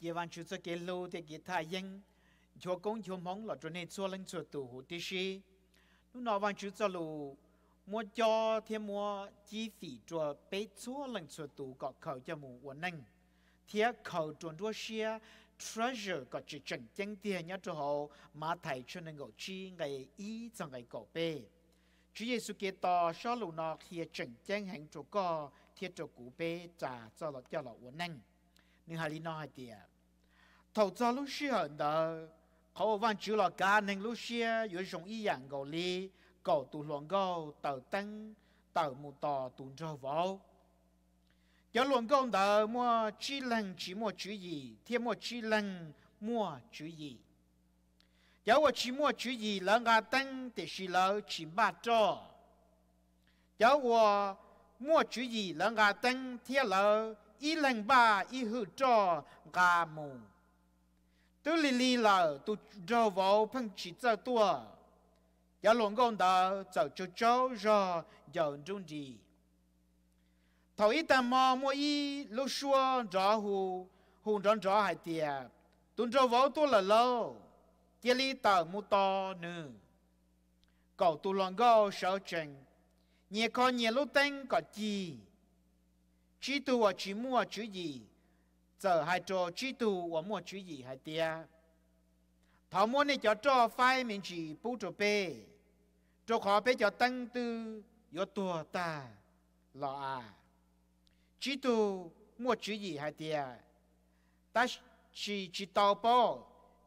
ye wan chu cho ke lo te ki tha yin cho kong jo mong lo ne cho leng cho tu hu ti shi nu no wan chu cho lu mo cho thì mo chi si cho pe cho leng cho tu có khẩu cho mu wo nang thia khẩu tuần đua xia treasure có chỉ chẳng chẳng tiền nhá cho họ mà thầy cho nên gọi chi ngày ý cho ngày cổ bê Chúa Giêsu Kitô sau lũ nó thia chẳng chẳng hành cho co thia cho cụ bê trả cho lọ cho lọ uốn năng 你还里脑海底啊？头早路是很的，考完就了家庭路是有容易养狗哩，狗独龙狗豆灯豆木豆独着 vào。有龙狗的莫只能只莫注意，天莫只能莫注意。有我只莫注意，人家灯的是老只巴着。有我莫注意，人家灯天老。y lành ba y hư cho gà mù tôi lì lì là tôi rau vào phân chỉ cho tôi giờ luôn con đã chở cho cháu ra giờ trung đi thầu ít tạm mò mua y lúc xua rõ hù hù rõ rõ hai tiệt tôi rau vào tôi là lô, kia lì tờ mu to nữa cậu tôi luôn go sợ chừng nhẹ con nhẹ lúc tên có chi chỉ tu và chỉ mua chữ gì giờ hai trò chỉ tu và mua chữ gì hai tia thảo mua này cho cho phai mình chỉ bút cho bê cho khó bê cho tăng tư yo tua ta lo à chỉ tu mua chữ gì hai tia ta chỉ chỉ tàu bò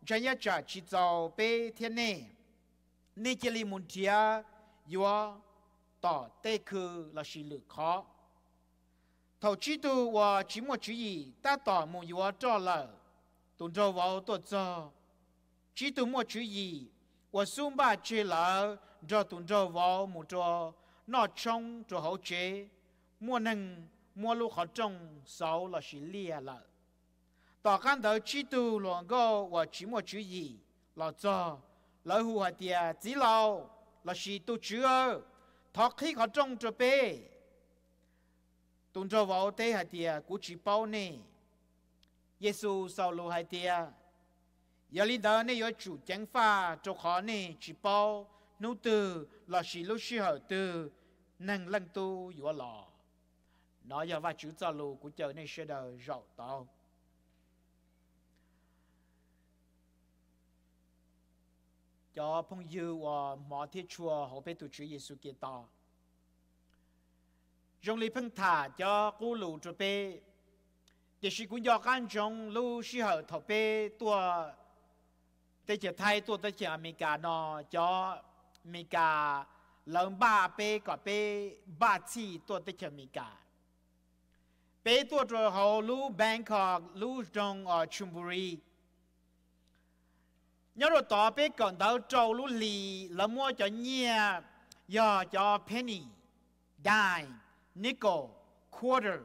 cho nhà trả chỉ tàu bê thiên này nên chỉ li muốn tia yo tỏ tê khư là chỉ lựa khó thầu chí tu và chỉ một chữ gì ta tỏ một yếu cho lờ tuần trâu vào tuần cho chí tu một chữ gì và xung ba chế lờ cho tuần trâu vào một cho nó chong cho hậu chế mua nâng mua lúc họ trong sáu là xí lia lợ ta căn đầu chí tu luận go và chỉ một chữ gì là cho lỡ hù hạt tiề chỉ lâu là xí tu chữ thọ khi họ trong cho bê tuần cho vào thế hai tia cú chỉ bao nè Giêsu sau lô hai tia giờ linh đó nè yêu chủ chẳng pha cho khó nè chỉ bao nô từ là chỉ lô chỉ hở từ năng lăng tu yếu lò nó giờ và chữ cho lô của chờ nè sẽ đờ rậu tao cho phong dư và mọi thiết chùa hậu bế tu chữ Giêsu kia tao rong li phăng thả cho cú lù cho bê để sĩ cũng do can trong lưu sĩ hở thọ bê tua tê chỉ thay tua tê chỉ America nó cho America lớn ba bê gọi bê ba chi tua tê chỉ America bê tua rồi hậu lưu Bangkok lưu trong ở Chumbury nhớ rồi tỏ bê gần đâu châu lưu lì là mua cho nhia giờ cho penny dime nickel quarter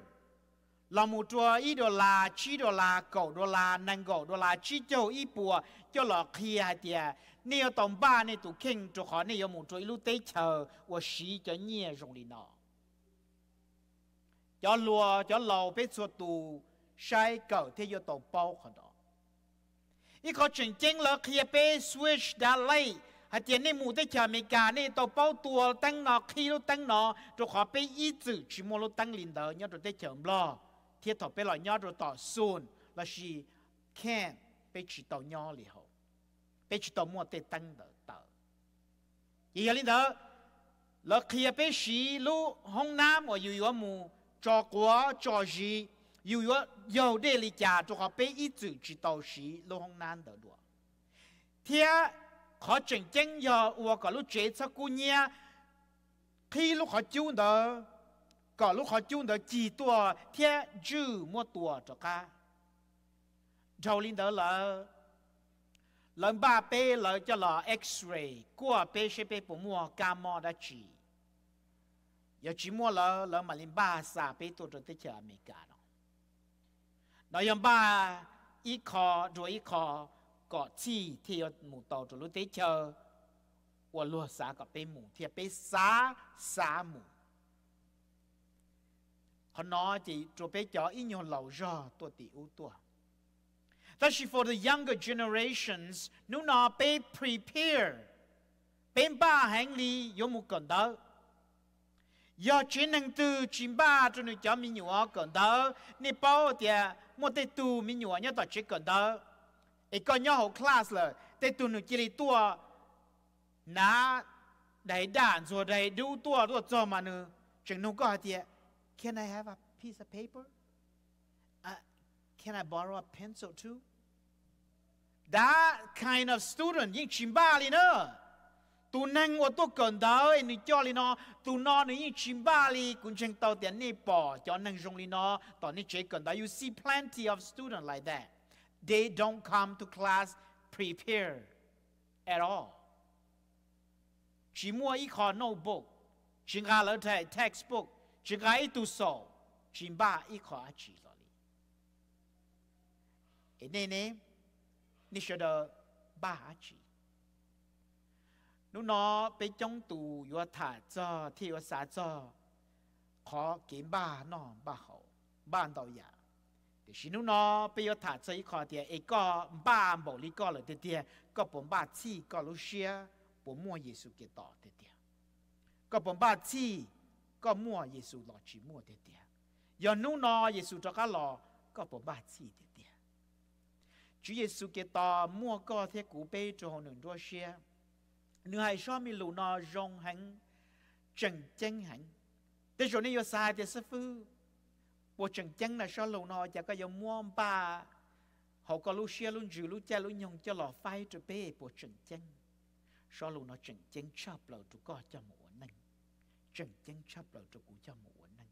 là một trò ít đô la chi đô la cổ đô la năng cổ đô la chi châu ít bùa cho là kia tiệt nếu tổng ba này tụ kinh tụ họ này có một trò ít lúc tới chờ và xí cho nhẹ rộng đi nọ cho lùa cho lầu biết số tù sai cổ thế do tổng bao họ đó ít khó chuyện chính là kia bé switch đã lấy 还点那木在叫咪家呢？都包土、腾闹、溪了等闹，就喝杯伊煮，煮么路腾林得，要后在叫不咯？铁头被老鸟在打酸，那是看被煮到鸟里后，被煮到木得等得到。伊林得，老清被煮路红南或有约木，坐过坐鸡，有约有得里家，就好被一煮，去到西路红南的多。铁好证件有哦，各路决策姑娘，以落好旧的，搞路好旧的几多天就摩多着个，就拎得来，两把背了叫了 X-ray，古背皮些不摸感冒的治，要寂寞了两马两巴沙背多着的钱没干了，咯，两巴一考多一考。có chi theo mù tàu cho lúc tế chờ của lúa xá có bê mù thì bê xá xá mù họ nói chỉ cho bê cho ý nhon lầu rò tua tỷ ưu tua That she for the younger generations, nu nó be prepare, bê ba hành lý yếu mù cần đó. Yo chín năng tư chín ba cho nữ cho mình nhỏ cần đó, nè bao thì một tê tu mình nhỏ nhớ tỏ chế cần đó. ไอ้ก็ย่อหคลาสเลยแต่ตุนกิริตัวนาได้ด่านส่วนใดดูตัวตัวจอมาเนอจังนุก็เตีย Can I have a piece of paper? Uh, can I borrow a pencil too? That kind of student ยิ่งชิมบ้าเลยเนอะตูนั่งว่าตัวก่อนเดาไอ้นีจ่อเลยเนาะตูนอนนี่ยิ่งชิมบ้าเลยกุณเชงเตาเตียนนี่ปอจอนั่งจงเลยเนาะตอนนี้เจ๊ก่อนเดา You see plenty of student like that They don't come to class prepared at all. 只摸一考 notebook，只阿老太 textbook，只阿一读书，只把一考阿记落哩。哎，奶奶，你晓得把阿记？侬喏，被中途要太早，天要啥早，考见把喏把好，把到呀。cái nó bây giờ thả chơi khó thì ấy có ba bộ lý có là thế thì bốn ba chi có lúc xưa bốn mua Giêsu cái đó thế thì bốn ba chi có mua Giêsu lo chỉ mua thế giờ nó nó Giêsu cho cá lo có bốn ba chi thế Chúa Giêsu cái đó mua có thế cũ bê cho họ nương đua xưa hay sao mi lù nó rong hắn chân chân hắn thế rồi nó yêu sai thế sư phụ bộ chẳng chẳng là sao lù nọ chả có dòng mua ba họ có lúc xe luôn dù lúc cha luôn, nhông cho lò phai trở bê bộ chẳng chẳng sao lù nọ chẳng chẳng chắp lâu trụ có cho mùa nâng chẳng chẳng chắp lâu trụ cũ cho mùa nâng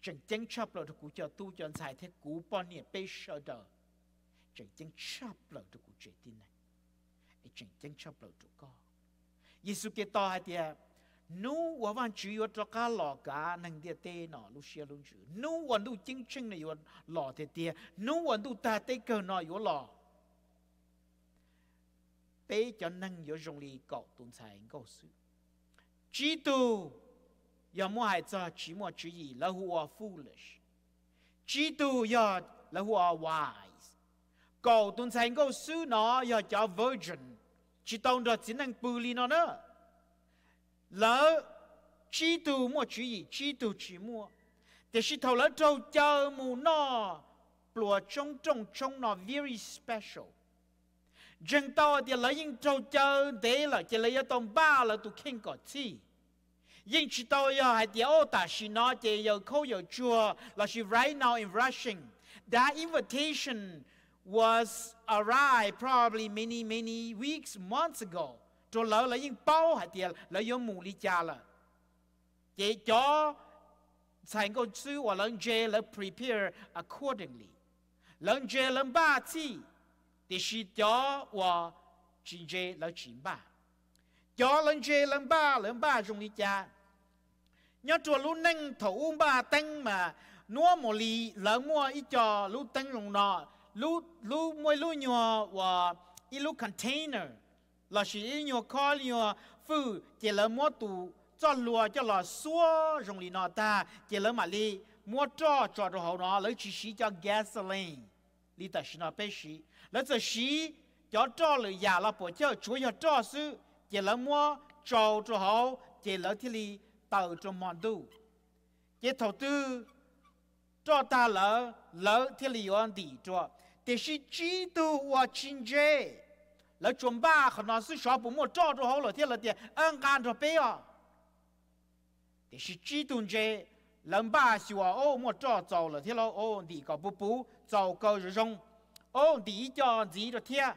chẳng chẳng chắp lâu trụ cũ cho tu cho anh xài thế cũ bọn nhiệt bê sợ đờ chẳng chẳng chắp lâu trụ cũ trẻ tin này chẳng chẳng chắp lâu trụ có Giêsu Kitô hay tiệt nu wa van chu yo to ka lo ka nang dia te no lu xia lu chu nu wa du ching ching ne yo lo te te nu wa du ta te ka no yo lo pe cho nang yo jong li ko tun sai ko su chi tu ya mo hai cha chi mo chi yi la hu wa foolish chi tu ya la hu wa wise ko tun sai ko su no ya cha virgin chỉ tông đó chỉ năng bù li nó nữa lỡ chi tu mua chữ gì chi tu chỉ mua để sĩ thầu lỡ trâu chờ mù nó plua trong trong trong nó very special dân to thì lấy những trâu chờ để là chỉ lấy tông ba là tụi kinh có chi nhưng chỉ tôi giờ à, hay điều ta sĩ nó chỉ giờ khâu giờ chùa là sĩ right now in Russian that invitation was arrived probably many many weeks months ago cho lỡ lấy những bao hạt tiền lấy những mù li cha là chỉ cho thành con sư và lần chơi là prepare accordingly lần chơi lần ba chi thì chỉ cho và chỉ chơi là chỉ ba cho lần chơi lần ba lần ba trong li cha nhớ chùa lúc nâng thổ um ba tăng mà nuo mồ lì lỡ mua ít cho lúc tăng rồng nọ lúc lúc mua lúc nhỏ và ít lúc container là sĩ nhiều khó nhiều phụ chỉ là mua tủ cho lùa cho lò xua dùng lì nọ ta chỉ là mà lì mua cho cho đồ hậu nó lấy chỉ sĩ cho gasoline lì ta sĩ nọ bé sĩ lấy cho sĩ cho cho lì già là bộ cho chúa cho cho sư chỉ là mua cho đồ hậu chỉ là thì lì tàu cho mòn đủ chỉ thầu tư cho ta lỡ lỡ thì lì on đi cho để sĩ chỉ tu và chính chế 来准备湖南省小部我照着好了天老天，按干着背啊。这是激动着，人把望哦，我照走了天老哦，你个不不糟糕日中哦，你一家起着天，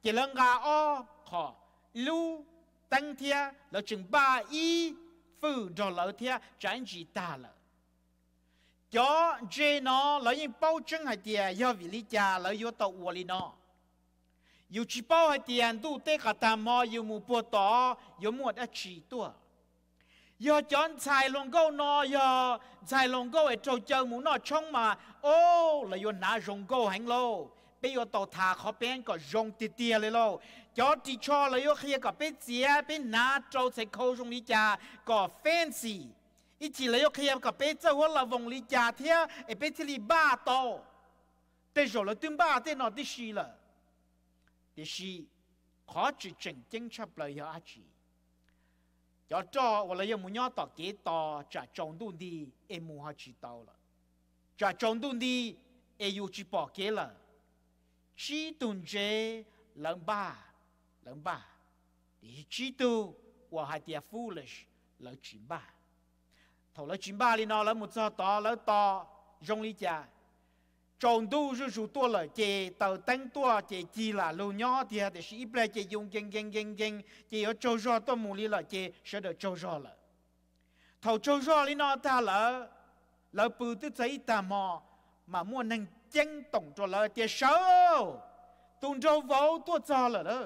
给人家哦好路登天老中巴衣服着老天转几大了。接着呢，老人保证还的要为你家老要到屋里呢。อยู่ชิปาให้เตียนตู้เตขตามออยู่มูปัวต่ออยู่หมวดอชีตัวยอจอนชายลงก็นอยอชายลงก็ไอ้เจ้าเจ้ามูนอช่องมา โอ้เละยนหนาจงก็แหงโลไปยอต่อทาเขาเป็นก็จงติเตียเลยโลจอติชอเละยอเคียกับเป็นเสีย เป็นนาเจ้าใส่เขาจงลิจาก็เฟนซีอีจีเละยอเคียกับเป็นเจ้าวละวงลิจาเทียไอเป็นที่ลีบ้าโตแต่จอเละตึ้งบ้าเต้นอดที่ชีละ thì si khó chỉ chân chính chấp lời cho chị cho cho và lấy một nhau tọt kế to trả trồng đun đi em mua họ chỉ tàu là trả trồng đun đi em yêu chỉ bỏ kế là chỉ tuần chế lần ba lần ba thì chỉ tu và hai tia foolish là chín ba thầu là chín ba thì nó là một giờ to là to rong lý cha trong tu rú rú tua là chè tàu tăng tua chè chi là lâu nhỏ thì để sĩ ple chè dùng gen gen gen gen chè ở châu rò tua mù li là chè sẽ được châu rò là thầu châu rò li nó ta là là bự tức thấy ta mò mà mua năng chân tổng cho là chè sâu tuần châu vỗ tua cho là đó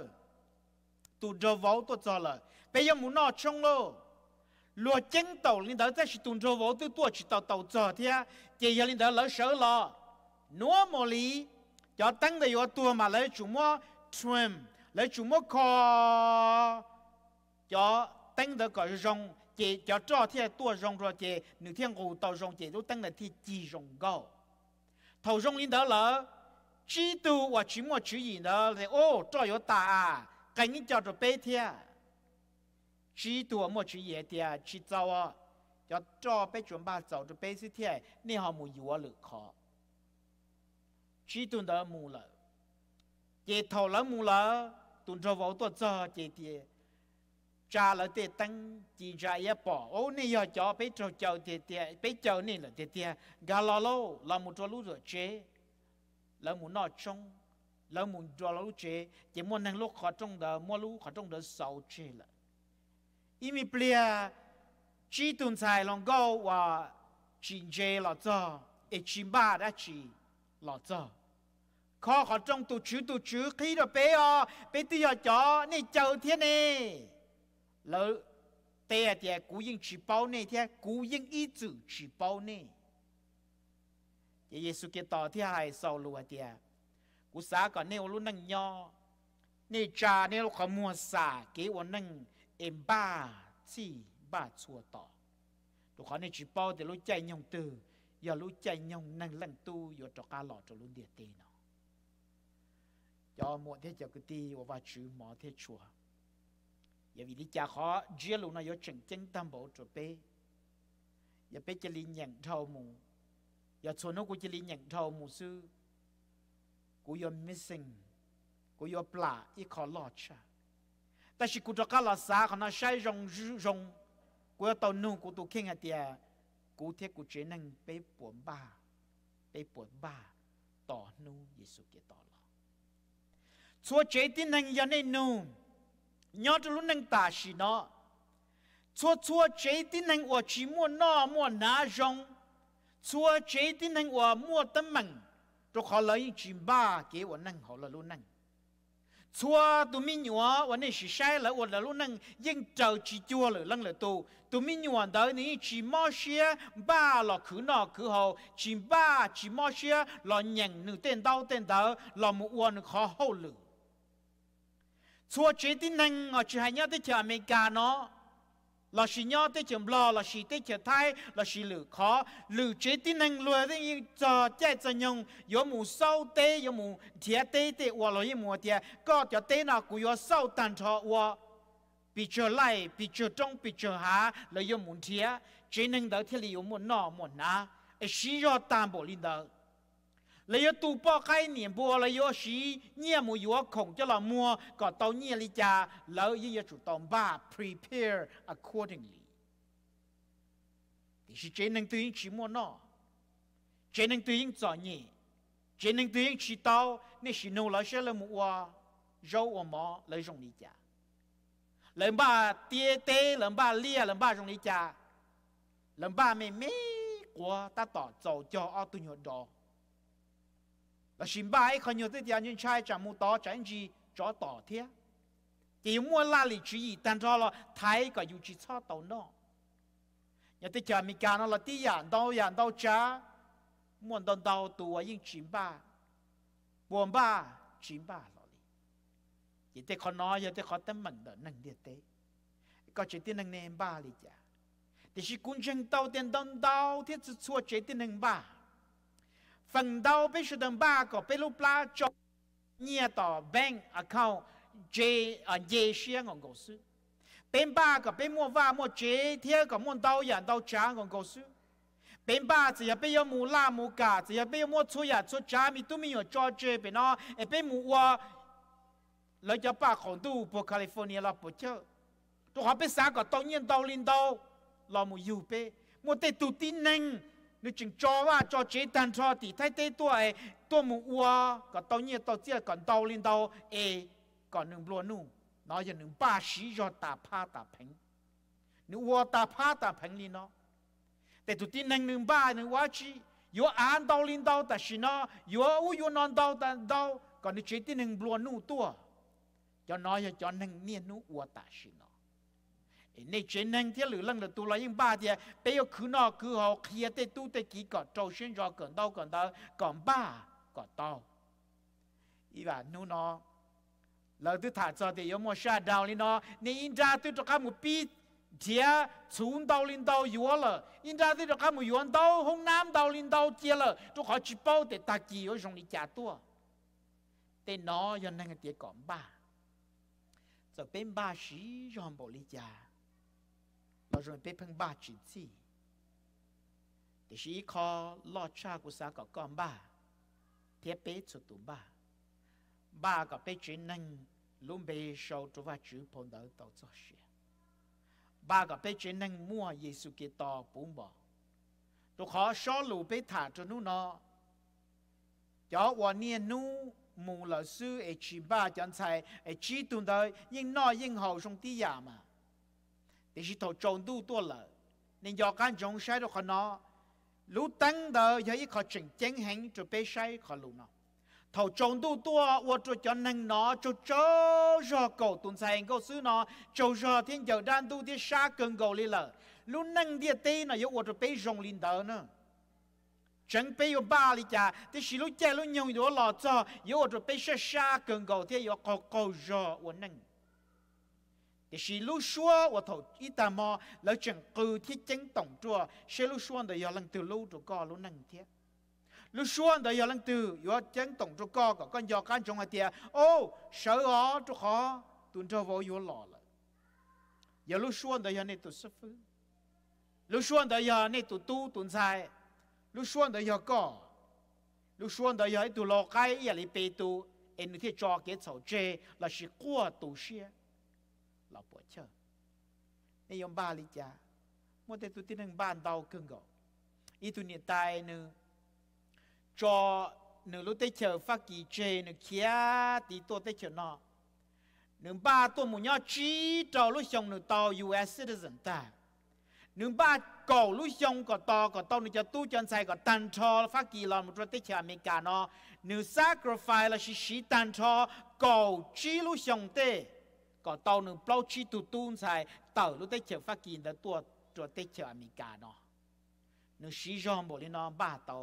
tuần châu vỗ tua cho là bây giờ muốn nó chung lô lúa chân tàu linh đó ta chỉ tuần châu vỗ tua tua chỉ tàu tàu cho thì chè giờ linh đó lỡ sâu lo 努么里，叫腾得有条马来，就么 swim，来就么 call，叫腾得个榕借，叫跳跳条条榕罗借，你听我跳榕借，就腾得提鸡榕高。跳榕里得了，几多或就么几夜了？你哦照有打，今日叫做白天，几多或么几夜的？制造哦，叫跳白船巴造的白色天，你好木有我认可。chỉ tuần đó mù lợ chế thầu lỡ mù lợ tuần cho vào tuần giờ chế thì cha lỡ thì tăng chỉ ra ya bỏ ô nè giờ cho bé cho cháu thì thì bé cháu nè là thì thì gà lò lô là một trò lú rồi chế lỡ mù nọ trong lỡ mù trò lú chế chế mua năng lúc khó trong đó muốn lú khó trong đó sầu chế là imi plea chỉ tuần xài lòng gâu và chỉ chế là cho ba đã chỉ. หล่อเจ้ข้อขอจงตุชื้อตุชื้อขี้ดอเปอเปตีอจอนี่เจ้าเทียนี่แล้วเตะเะกูยิงฉีเป้านี่เทียกูยิงอีจือฉีเป้านี่ยจเยซูเกต่อที่หายเศร้าลัวเตียกูสาก่อนเนี่ยรุ่นนั่งยอนี่จาเนี่ยขมัวสาเกวันนั่งเอ็มบ้าที่บ้าชัวต่อตัวเขาเนี่ยฉีเป้าแต่รู้ใจยงตื่ giờ lúc chạy nhông năng lăng tu giờ cho cá lọ cho lúc địa tê nó cho một thế cho cái tì và và chữ mỏ thế chùa giờ vì đi cha khó chia lúc nó giờ chừng chân tam bộ cho bé giờ bé chỉ linh nhận thâu mu, giờ số nó cũng chỉ linh nhận thâu mu su, cũng giờ missing cũng giờ bla ít khó lọ cha ta chỉ cũng cho cá lọ xa còn nó sai rong rong của tàu nu của tụ kinh hạt tiệt cú thế cú chế năng bê bốn ba bê bốn ba tỏ nu Giêsu kia tỏ lo chúa chế tin năng giờ này nu nhớ cho lúc năng tả nó chúa chúa chế tin năng của chỉ mua nọ mua ná rong chúa chế tin năng của mua tâm mừng cho họ chỉ ba kế của năng họ là luôn năng chúa tụi mình nhỏ và nên chỉ sai là và là lúc năng dân trầu chỉ chua là lăng là tu tụi mình nhỏ đó ní chỉ mò xe ba là cứ nọ cứ hồ chỉ ba chỉ mò xe là nhận nữ tên đau tên đó là một quan khó hậu lử chúa chế tin năng ở chỉ hai nhớ tới chờ America nó ลาชีนอีิจมลอลาชีติจไทยลาชีหลือขอหลือเที่นั่งรวยที่ย่งจอแจจะยงยมูเศร้าเตยมูเทียเตยเตวัวลอยมัวเทียก็จะเตยนักูยอเศร้าตันทอวัวปีเจอไล่ปีเจอจงปีเจอหาเลยยมูเทียเจนั่งเดเที่ลีอยู่มุนนหมุนนะไอชีอยตามบลินเดอ你要多包开年包，你要使你木有空，就让么搞到你家，然后你也就到家 prepare accordingly。这是只能对应什么呢？只能对应作业，只能对应迟到。你是弄了些什么话？肉和馍能上你家？能把爹爹能把你啊能把你上你家？能把妹妹过他到舅舅二度尿道？是吧？一看这些男人、差、长得大、长得肥、长得大体，只因哪里注意，但到了太个有去差到那，这些男人没干了，老天、老到老到家，论到到头，还是差，不管差，你在看哪？话，在看他们的能力点，就决定那点吧。这是工程到底到到头子错决定能吧？奋斗必须等八个，比如拉住你的 bank account J 啊，J 是我告诉，八个，别莫发莫借，贴个莫倒人倒账，我告诉，八个也要不要木拉木嘎子也不要莫出呀出家咪都没有交接，别孬，别木卧，来就把黄土伯 California 了，伯走，都好，八个，到年到领导，老木有呗，木得土天能。นึกจึงจอว่าจอเจตันทอติไทเตตัวไอตัวมูอัวก็ตัวเนี้ยตัวเจียก่อนตัวลินตัวเอก่อนหนึ่งบลัวนู่นน้อยหนึ่งป้าสีจอตาพาตาแิงนึกวัวตาพาตาแิงลีนเนาะแต่ตุวทีหนึ่งหนึ่งป้าหนึ่งว่าชีอยู่อ่านตัวลินตัวแต่สินาะอยู่อู้อยู่นอนตัวแต่ตัวก่อนนึกเจที่หนึ่งบลัวนู่ตัวจอน้อยจอหนึ่งเนี้ยนู่อัวตาสินาะในเจนังเที่หรือลังละตัวเรายิ่งบ้าเดียเปียวคือนอคือหอเคลียเตตู้เตกีก่อนโจเช่นรอก่อนเต้าก่อนเต้าก่อนบ้าก่อนเต้าอีว่านู่นอเราตุถาจอเดียวมอชาดาวลินอในอินดาตุตะกามุปีเทียสูนดาวลินดาวยัวละอินดาตุตะกามุยวนดาวห้องน้ำดาวลินดาวเจียละตุขอจิเป้าแต่ตากีโอชงนิจ่าตัวแต่นอยันนั่งเตียก่อนบ้าจะเป็นบ้าสียอมบริจา ta rồi bé phăng ba chỉ chi, thì chỉ có lo cha của xã có con ba thế bé cho tụ ba ba có bé chỉ năng luôn bé sau tụ ba chữ phong đạo tàu cho xe ba có bé chỉ năng mua Giêsu Kitô bún bò tụ khó số lù bé thả cho nó nó mà thì chỉ thầu trộn tu tua lợ nên do các trộn sai đó khó nó lũ tăng đờ giờ ít khó chỉnh chén hành cho bê sai khó lũ nó thầu trộn tu tua ô cho cho năng nó cho cho cho cầu tuần sai cầu sư nó cho cho thiên giờ đan tu thiên sa cần cầu li lợ lũ năng địa tê nó yếu ô cho bê rồng linh đờ nữa chẳng bây giờ ba lý cha thì chỉ lúc chơi lúc nhung đó lọ cho yếu ở chỗ bây giờ xa cần cầu thì yếu cầu cầu cho ổn năng lú thì 也是路说我头一大毛，老整个天真懂着，是路说的要能走路着高路能贴。lúc xuống đó giờ lần từ giờ chân tổng cho gò có con giờ can trong hai tia ô sợ ó cho khó tuần cho vô giờ lò, lại giờ lúc xuống đó giờ này tụi sắp phứ lúc xuống đó giờ này tụi tu tuần dài lúc xuống đó giờ co lúc xuống đó giờ tụi lọ cái giờ lại bê tụi em thì cho cái sầu chê là sự qua tụi xe 老伯车。你用巴里家，莫得 tu tin hằng ban tàu cưng gò. Ý tu niệm tai nữ, cho nữ lúc tới chờ kỳ chê nữ kia tí tôi tới chờ nọ. Nữ ba tôi muốn nhau trí trò lúc xong nữ tàu US citizen ta. Nữ ba cầu lúc xong có to có to nữ cho tu chân sai có tan cho phát kỳ lòn một trò tới chờ America nọ. Nữ sacrifice là sĩ cho cầu trí lúc xong tới. ก่อเตอนหนึ่งเปล่าชีตุตุนใส่เต่ารู้ได้เฉียวฟักกินแต่ตัวตัวเตเฉียวอเมริกาเนาะหนึ่งชีจอมบอกเลยนองบ้าเต่า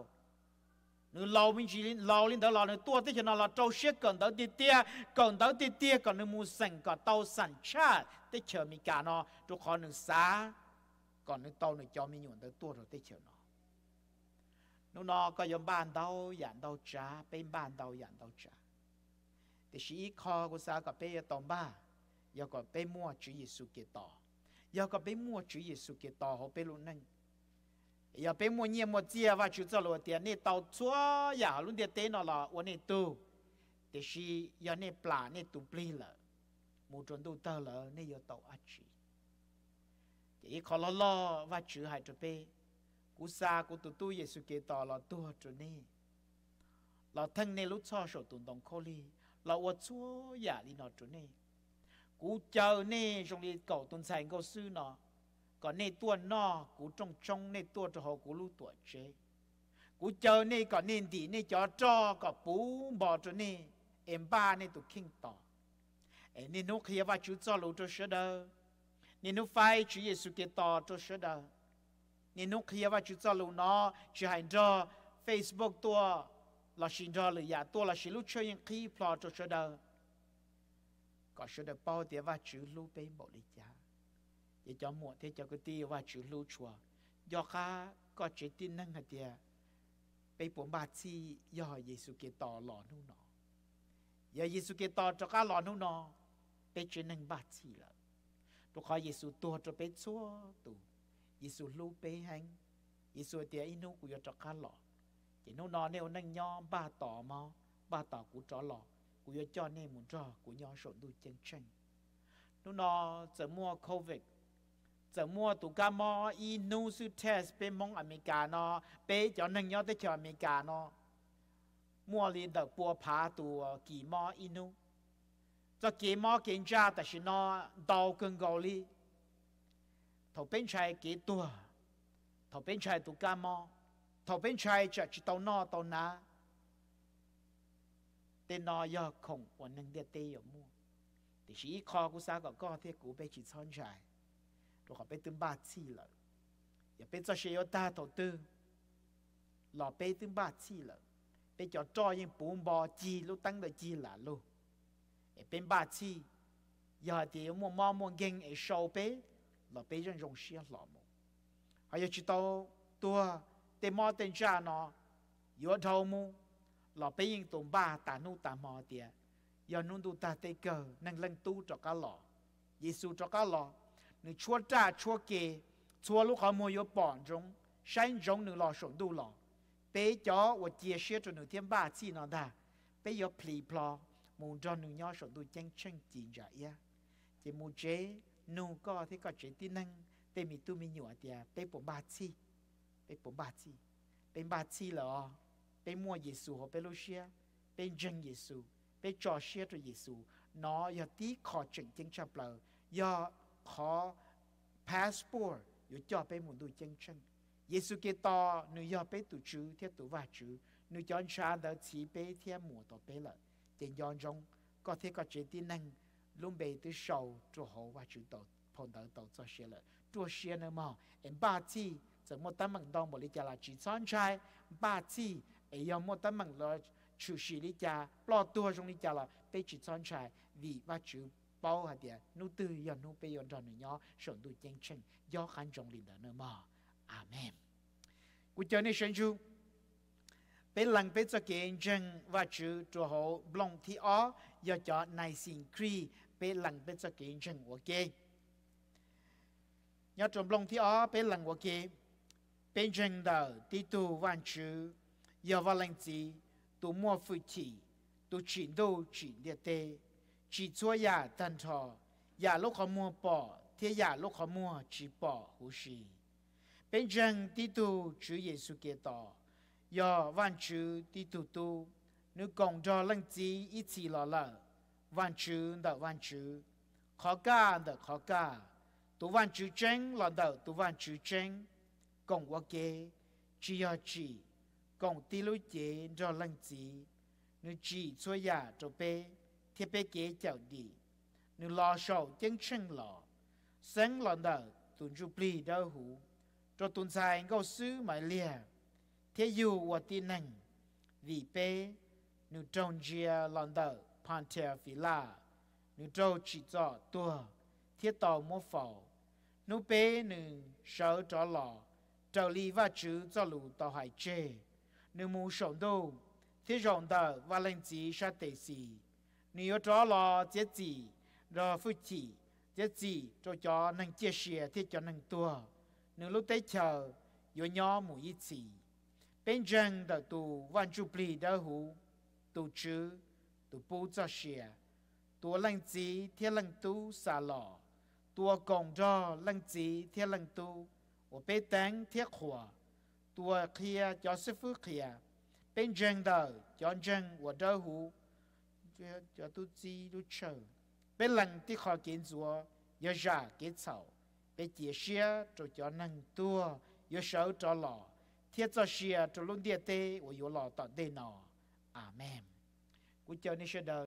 หนึ่งเราไม่ชีเราลินเต่์เราหนึ่งตัวเตเฉียวนอเราเจ้าเชี่ยก่อนเต่าตีเตี้ยก่อนเต่าตีเตี้ยก่อนหนึ่งมูสังก่อนเต่าสัญชาติเตเฉียวอเมริกาเนาะตัวคนหนึ่งสาก่อนหนึ่งเต่าหนึ่งจอมมีอยู่แต่ตัวเราเตเฉียวเนาะนู่นอก็ยมบ้านเดาอย่างเดาจ้าเป็นบ้านเดาอย่างเดาจ้าแต่ชีคอกุสากับเป้ตอมบ้า有個被摸主耶穌嘅道，有個被摸主耶穌嘅道好被路能，有被摸你摸知話就走路啲，你到左呀，路啲跌落啦，我你都，但是有你 plan 你都不了，冇準都得了，你要到阿主，一靠落落話主係就被，古沙古都都耶穌嘅道啦，都係呢，老聽你路錯手動動口哩，老我左呀，你那就呢。cú chờ nè trong đi cầu tuần sành cầu sư nó còn nè tuần nó cú trong trong nè tuần họ cú lú tuổi chế cú chờ nè còn nè tỷ nè cho cho còn bú bỏ cho nè em ba nè tụi kinh tỏ em nè nó khi vào chú cho lú cho sơ đơ nè nó phải chú Giêsu kia tỏ cho sơ đơ nè nó khi vào chú cho lú nó chú hành cho Facebook tua là xin cho lừa giả tua là xin lú chơi những khi plot cho sơ đơ ก็ชดเปาเดียวว่าจูลูไปหมดบริจาเยจอมหมวดเทจกุตีว่าจูลูชัวยอค้าก็จิตินั่งเดียวไปปวงบาทีย่อเยซูเกตตอหล่อนุ่นอยาเยซูเกตตอจะก้าหล่อนุ่นอไปจิีนั่งบาทีละตัวคาเยซูตัวจะไปชัวตัวเยซูลูไปแหง เยซูเดียวอินุกูยจะก้าหล่อเจนู่นอเนี่ยนั่งย่อบาต่อมอบาต่อกูจะหล่อ của yo cho nên muốn cho của nhau sổ đu chân chân nó nó giờ mua covid giờ mua tụ ca mò y nu su test bên mong America nó bên cho nâng nhau tới cho America nó mua liền được bùa phá tụ ờ, kỳ mò y nu cho kỳ mò kiến ra tại sao nó đau cơn gò lì, thầu bên trái kỳ tua thầu bên trái tụ ca mò thầu bên trái chợ chỉ tàu nó tàu ná แต่นอยอคงวันนึงเดียเตยมัวแต่ชีคอกูซาก็ก็เทกูไปชิดซ้อนชายเราขอไปตึมบ้าซี่เลยอย่าไปจะเชียวตาตัวตื้อหล่อไปตึมบ้าซี่เลยไปจอดจ่อยังปูมบอจีลูกตั้งแต่จีหลานลูกไอเป็นบ้าซี่อย่าเดียวมัวมอมัวเก่งไอโชว์ไปหล่อไปยังรงเชียหล่อมัว还有知道多，对毛等家呢，有头目。lọ bây yên tồn ba ta nu ta mò tiệt giờ nu tu ta tê cơ, năng lân tu cho cá lọ Giêsu cho cá lọ nữ chúa cha chúa kê chúa lúc họ mua yếu bọn chúng sáng chúng nữ lọ sống tu lọ bây cho và chia sẻ cho nữ thiên ba chi nó ta bây giờ plì plò muốn cho nữ nhỏ sống tu chân chân chín giả ya chỉ muốn chế nu có thì có chế tin năng tê mi tu mi nhụa tiệt bây bộ ba chi bây bộ ba chi bên ba chi là 被摸耶稣和被路西，被真耶稣，被教些着耶稣，nó giờ tí khó chỉnh chân chập lờ giờ khó passport giờ cho bé muốn đủ chân chân Giêsu kia to nữ giờ bé tụ chữ thiết tụ và chữ nữ cho anh sang đó bé thiết mùa tổ bé lợ tiền do rong có thể có chế tin năng luôn bé từ sầu trụ hộ và chữ tổ phong tổ tổ cho xe lợ trụ nữa mà em ba chi giờ một tấm bằng đông một lý là chỉ son trai ba chi ấy yêu một tâm mạng lo chủ sĩ lý cha lo tua trong lý cha là bê chỉ chọn trải vì ba chữ bao hạt địa nụ tư yon nụ bê yon tròn nhỏ sổn tu chân chân do khán trọng lý đó mà amen cú chờ này sinh chú bê lăng bê cho kiện chân và chữ cho hộ blong thi ó do cho này xin kri bê lăng bê cho kiện chân ok nhớ trong blong thi ó bê lăng ok bên chân đầu tí tu văn chữ 要忘记，都莫放弃，都全都尽力的去做呀！当初，要如何磨破，也要如何磨几百回事。变成基督主耶稣教导要万主基督徒，你工作认真，一起劳了，万主的万主，客家的客家，都完主真，难到都万主真？共我给，只要记。công ti lối chế cho lăng chỉ nữ chỉ cho nhà cho bé thiết bé kế chào đi nữ lo sầu chân chân lò sáng lò nở tuần chú pli đau hủ cho tuần dài ngô sứ mai lìa thế dù và tin năng vì bé nữ trông chia lò nở pan theo phi la nữ trâu chỉ cho tua thiết tàu mô phổ nữ bé nữ sợ cho lò trâu ly và chữ cho lù tàu hải chê นึมูสงดูที่รองดูร์วาเลนจีชาติสีนิยตรอลอเจจีรอฟุจิเจจีจจอหนึ่งเจเชียที่จอหนึ่งตัวหนึ่งลูกเตเชอร์ยนย้อมูยี่สี่เป็นจังเดอตูวันจูปลีเดอหูตูชือตูปูจอเชียตัวลังจีเท่ยลังตูซาลอตัวกงจอลังจีเท่ยลังตูอเปตังเที่ยขัว tua kia cho sư phụ kia bên chân đờ cho chân của đỡ hú cho cho tu chi tu chờ bên lần tí khó kiến rùa yo giả kiến sầu bên chia sẻ cho cho năng tua yo sầu cho lò thiết cho sẻ cho luôn địa tê của yo lò tọt đê nọ amen cú cho ni sẽ đờ